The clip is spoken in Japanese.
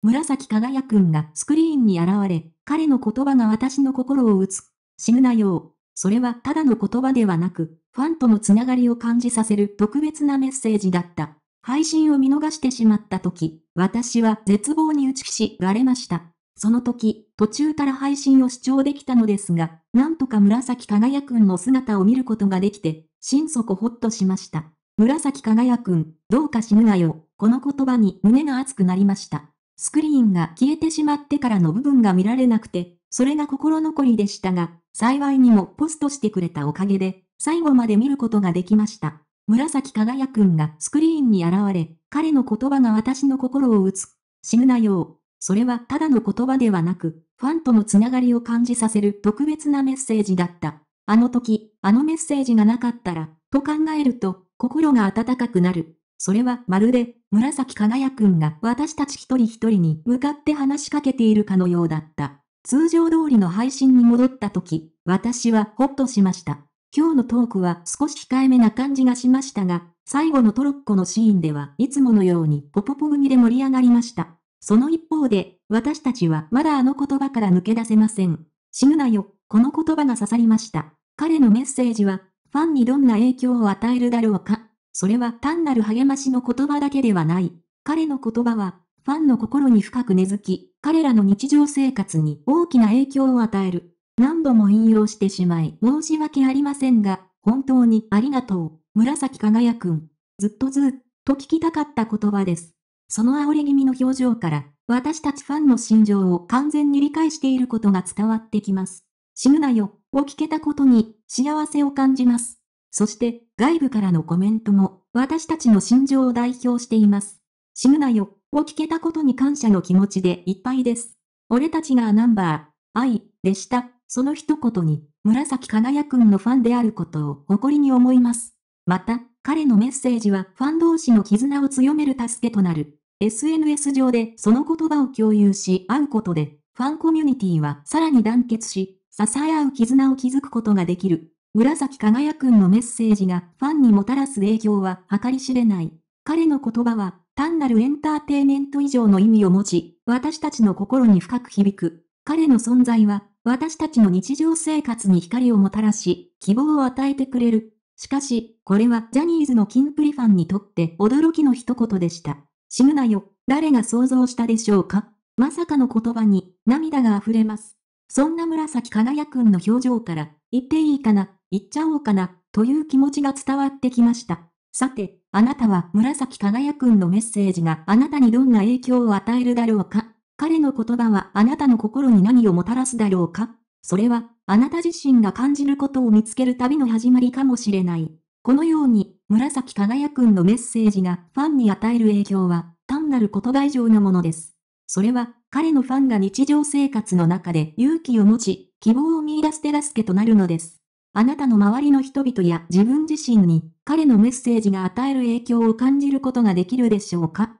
紫輝くんがスクリーンに現れ、彼の言葉が私の心を打つ。死ぬなよそれはただの言葉ではなく、ファンとのつながりを感じさせる特別なメッセージだった。配信を見逃してしまった時、私は絶望に打ちひしがれました。その時、途中から配信を視聴できたのですが、なんとか紫輝くんの姿を見ることができて、心底ほっとしました。紫輝くん、どうか死ぬなよ。この言葉に胸が熱くなりました。スクリーンが消えてしまってからの部分が見られなくて、それが心残りでしたが、幸いにもポストしてくれたおかげで、最後まで見ることができました。紫輝くんがスクリーンに現れ、彼の言葉が私の心を打つ。死ぬなよそれはただの言葉ではなく、ファンとのつながりを感じさせる特別なメッセージだった。あの時、あのメッセージがなかったら、と考えると、心が温かくなる。それはまるで、紫輝くんが私たち一人一人に向かって話しかけているかのようだった。通常通りの配信に戻った時、私はほっとしました。今日のトークは少し控えめな感じがしましたが、最後のトロッコのシーンではいつものようにポポポ組で盛り上がりました。その一方で、私たちはまだあの言葉から抜け出せません。死ぬなよ、この言葉が刺さりました。彼のメッセージは、ファンにどんな影響を与えるだろうか。それは単なる励ましの言葉だけではない。彼の言葉は、ファンの心に深く根付き、彼らの日常生活に大きな影響を与える。何度も引用してしまい、申し訳ありませんが、本当にありがとう、紫輝くん。ずっとずっと聞きたかった言葉です。その煽り気味の表情から、私たちファンの心情を完全に理解していることが伝わってきます。死ぬなよ、を聞けたことに幸せを感じます。そして、外部からのコメントも、私たちの心情を代表しています。死ぬなよ、を聞けたことに感謝の気持ちでいっぱいです。俺たちがナンバー、愛、でした。その一言に、紫かなやくんのファンであることを誇りに思います。また、彼のメッセージはファン同士の絆を強める助けとなる。SNS 上でその言葉を共有し合うことで、ファンコミュニティはさらに団結し、支え合う絆を築くことができる。紫輝くんのメッセージがファンにもたらす影響は計り知れない。彼の言葉は単なるエンターテイメント以上の意味を持ち、私たちの心に深く響く。彼の存在は私たちの日常生活に光をもたらし、希望を与えてくれる。しかし、これはジャニーズのキンプリファンにとって驚きの一言でした。死ぬなよ、誰が想像したでしょうかまさかの言葉に涙が溢れます。そんな紫輝くんの表情から、言っていいかな行っちゃおうかな、という気持ちが伝わってきました。さて、あなたは紫輝くんのメッセージがあなたにどんな影響を与えるだろうか彼の言葉はあなたの心に何をもたらすだろうかそれは、あなた自身が感じることを見つける旅の始まりかもしれない。このように、紫輝くんのメッセージがファンに与える影響は、単なる言葉以上のものです。それは、彼のファンが日常生活の中で勇気を持ち、希望を見出す手助けとなるのです。あなたの周りの人々や自分自身に、彼のメッセージが与える影響を感じることができるでしょうか